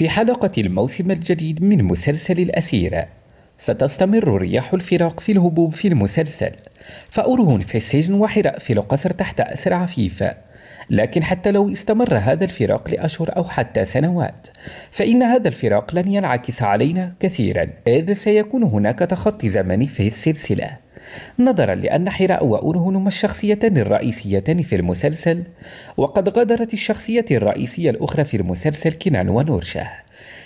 في حلقة الموسم الجديد من مسلسل الأسيرة ستستمر رياح الفراق في الهبوب في المسلسل فأرهن في السجن وحراء في القصر تحت أسر عفيفة لكن حتى لو استمر هذا الفراق لأشهر أو حتى سنوات فإن هذا الفراق لن ينعكس علينا كثيرا إذ سيكون هناك تخطي زمني في السلسلة نظرا لأن حراء وأورهنما الشخصيتان الرئيسيتان في المسلسل وقد غادرت الشخصية الرئيسية الأخرى في المسلسل كنان ونورشا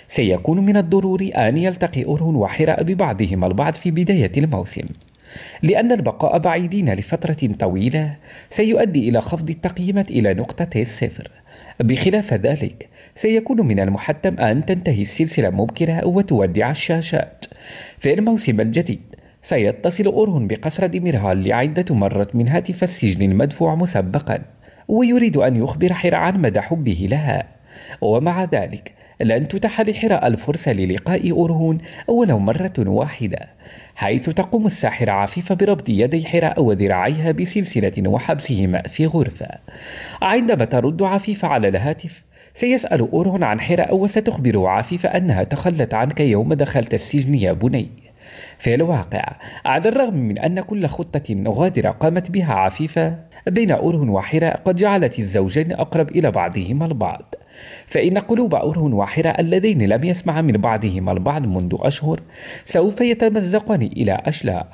سيكون من الضروري أن يلتقي أورهن وحراء ببعضهما البعض في بداية الموسم لأن البقاء بعيدين لفترة طويلة سيؤدي إلى خفض التقييمات إلى نقطة الصفر بخلاف ذلك سيكون من المحتم أن تنتهي السلسلة مبكرة وتودع الشاشات في الموسم الجديد سيتصل أورهون بقصر ديميرهال لعدة مرات من هاتف السجن المدفوع مسبقا ويريد أن يخبر حراء عن مدى حبه لها ومع ذلك لن تتح لحراء الفرصة للقاء أورهون ولو مرة واحدة حيث تقوم الساحرة عفيفة بربط يدي حراء وذراعيها بسلسلة وحبسهما في غرفة عندما ترد عفيفة على الهاتف سيسأل أورهون عن حراء وستخبر عفيفة أنها تخلت عنك يوم دخلت السجن يا بني في الواقع على الرغم من أن كل خطة غادرة قامت بها عفيفة بين أوره وحراء قد جعلت الزوجين أقرب إلى بعضهما البعض فإن قلوب أورهن وحراء اللذين لم يسمعا من بعضهما البعض منذ أشهر سوف يتمزقان إلى أشلاء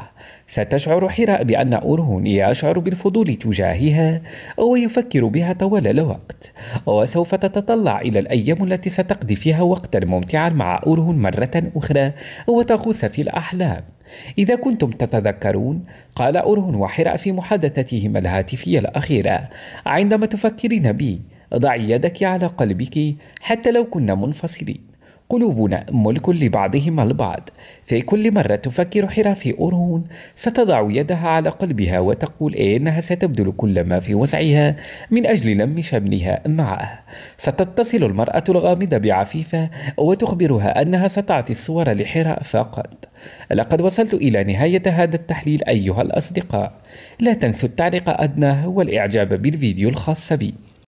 ستشعر حراء بأن أورهن يشعر بالفضول تجاهها ويفكر بها طوال الوقت وسوف تتطلع إلى الأيام التي ستقضي فيها وقتا ممتعا مع أورهن مرة أخرى وتغوص في الأحلام إذا كنتم تتذكرون قال أورهن وحراء في محادثتهما الهاتفية الأخيرة عندما تفكرين بي ضعي يدك على قلبك حتى لو كنا منفصلين قلوبنا ملك لبعضهم البعض في كل مرة تفكر حرافي أورون ستضع يدها على قلبها وتقول إنها ستبذل كل ما في وسعها من أجل لم شملها معه ستتصل المرأة الغامضة بعفيفة وتخبرها أنها ستعطي الصور لحراء فقط لقد وصلت إلى نهاية هذا التحليل أيها الأصدقاء لا تنسوا التعليق أدناه والإعجاب بالفيديو الخاص بي